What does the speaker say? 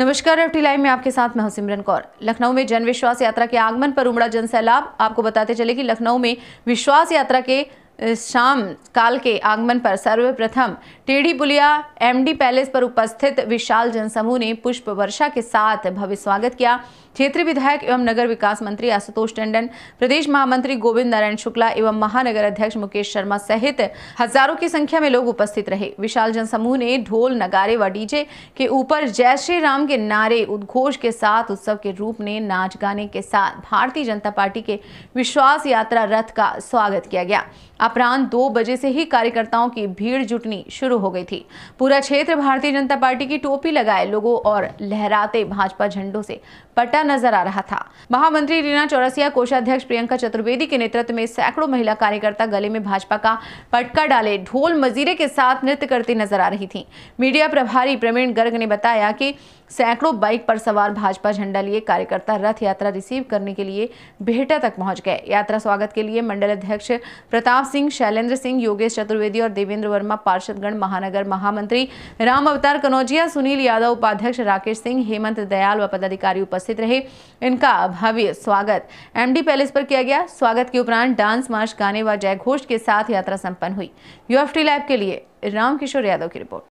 नमस्कार F live में आपके साथ मैं हूं सिमरन कौर लखनऊ में जन विश्वास यात्रा के आगमन पर उमड़ा जन सैलाब आपको बताते चले कि लखनऊ में विश्वास यात्रा के शाम काल के आगमन पर सर्वप्रथम टेढ़ी पुलिया एमडी पैलेस पर उपस्थित विशाल जनसमूह ने पुष्प वर्षा के साथ भव्य स्वागत किया क्षेत्रीय विधायक एवं नगर विकास मंत्री आशुतोष टंडन प्रदेश महामंत्री गोविंद नारायण शुक्ला एवं महानगर अध्यक्ष मुकेश शर्मा सहित हजारों की संख्या में लोग उपस्थित रहे विशाल जनसमूह ने ढोल नगारे व डीजे के ऊपर जय श्री राम के नारे उद्घोष के साथ उत्सव के रूप में नाच गाने के साथ भारतीय जनता पार्टी के विश्वास यात्रा रथ का स्वागत किया गया अपराह्न दो बजे से ही कार्यकर्ताओं की भीड़ जुटनी शुरू हो गई थी पूरा क्षेत्र भारतीय जनता पार्टी की टोपी लगाए लोगों और लहराते भाजपा झंडों से पटा नजर आ रहा था महामंत्री रीना चौरसिया कोषाध्यक्ष प्रियंका चतुर्वेदी के नेतृत्व में सैकड़ों महिला कार्यकर्ता गले में भाजपा का पटका डाले ढोल मजीरे के साथ नृत्य करती नजर आ रही थी मीडिया प्रभारी प्रवीण गर्ग ने बताया कि सैकड़ों बाइक पर सवार भाजपा झंडा लिए कार्यकर्ता रथ यात्रा रिसीव करने के लिए बेहटा तक पहुंच गए यात्रा स्वागत के लिए मंडल अध्यक्ष प्रताप सिंह सिंह शैलेंद्र सिंह योगेश चतुर्वेदी और देवेंद्र वर्मा पार्षदगण महानगर महामंत्री राम अवतार कनौजिया सुनील यादव उपाध्यक्ष राकेश सिंह हेमंत दयाल व पदाधिकारी उपस्थित रहे इनका भव्य स्वागत एमडी पैलेस पर किया गया स्वागत के उपरांत डांस मार्च गाने व जयघोष के साथ यात्रा सम्पन्न हुई यूएफ लैब के लिए रामकिशोर यादव की रिपोर्ट